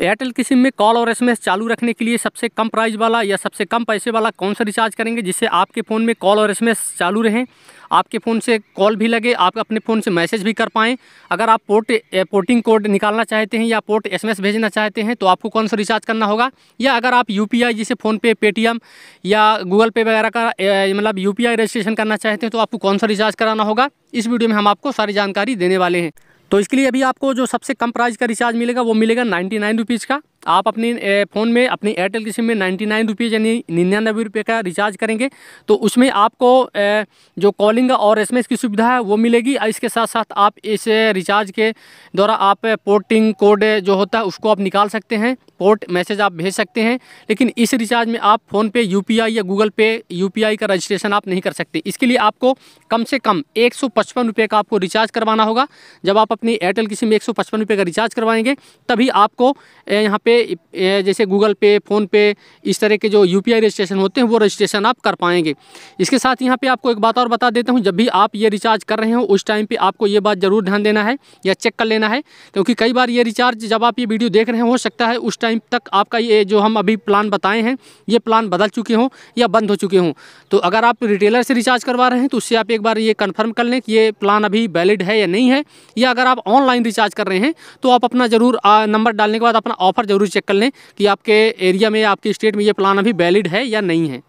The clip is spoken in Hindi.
एयरटेल की सिम में कॉल और एसएमएस चालू रखने के लिए सबसे कम प्राइस वाला या सबसे कम पैसे वाला कौन सा रिचार्ज करेंगे जिससे आपके फ़ोन में कॉल और एसएमएस चालू रहें आपके फ़ोन से कॉल भी लगे आप अपने फ़ोन से मैसेज भी कर पाएँ अगर आप पोर्ट पोर्टिंग कोड निकालना चाहते हैं या पोर्ट एसएमएस भेजना चाहते हैं तो आपको कौन सा रिचार्ज करना होगा या अगर आप यू जिसे फ़ोनपे पेटीएम या गूगल पे वगैरह का eh, मतलब यू रजिस्ट्रेशन करना चाहते हैं तो आपको कौन सा रिचार्ज कराना होगा इस वीडियो में हम आपको सारी जानकारी देने वाले हैं तो इसके लिए अभी आपको जो सबसे कम प्राइस का रिचार्ज मिलेगा वो मिलेगा नाइन्टी नाइन रुपीज़ का आप अपनी फ़ोन में अपनी एयरटेल की सिम में नाइन्टी नाइन रुपीज़ यानी निन्यानबे रुपये का रिचार्ज करेंगे तो उसमें आपको जो कॉलिंग और एस की सुविधा है वो मिलेगी और इसके साथ साथ आप इस रिचार्ज के द्वारा आप पोर्टिंग कोड जो होता है उसको आप निकाल सकते हैं पोर्ट मैसेज आप भेज सकते हैं लेकिन इस रिचार्ज में आप फ़ोन पे यू या गूगल पे यू का रजिस्ट्रेशन आप नहीं कर सकते इसके लिए आपको कम से कम एक सौ का आपको रिचार्ज करवाना होगा जब आप अपनी एयरटेल की सिम एक सौ का रिचार्ज करवाएंगे तभी आपको यहाँ पे जैसे गूगल पे फ़ोनपे इस तरह के जो यू रजिस्ट्रेशन होते हैं वो रजिस्ट्रेशन आप कर पाएंगे इसके साथ यहाँ पर आपको एक बात और बता देता हूँ जब भी आप ये रिचार्ज कर रहे हो उस टाइम पर आपको ये बात ज़रूर ध्यान देना है या चेक कर लेना है क्योंकि कई बार ये रिचार्ज जब आप ये वीडियो देख रहे हो सकता है उस टाइम तक आपका ये जो हम अभी प्लान बताए हैं ये प्लान बदल चुके हों या बंद हो चुके हों तो अगर आप रिटेलर से रिचार्ज करवा रहे हैं तो उससे आप एक बार ये कन्फर्म कर लें कि ये प्लान अभी वैलिड है या नहीं है या अगर आप ऑनलाइन रिचार्ज कर रहे हैं तो आप अपना ज़रूर नंबर डालने के बाद अपना ऑफर ज़रूर चेक कर लें कि आपके एरिया में आपके स्टेट में ये प्लान अभी वैलिड है या नहीं है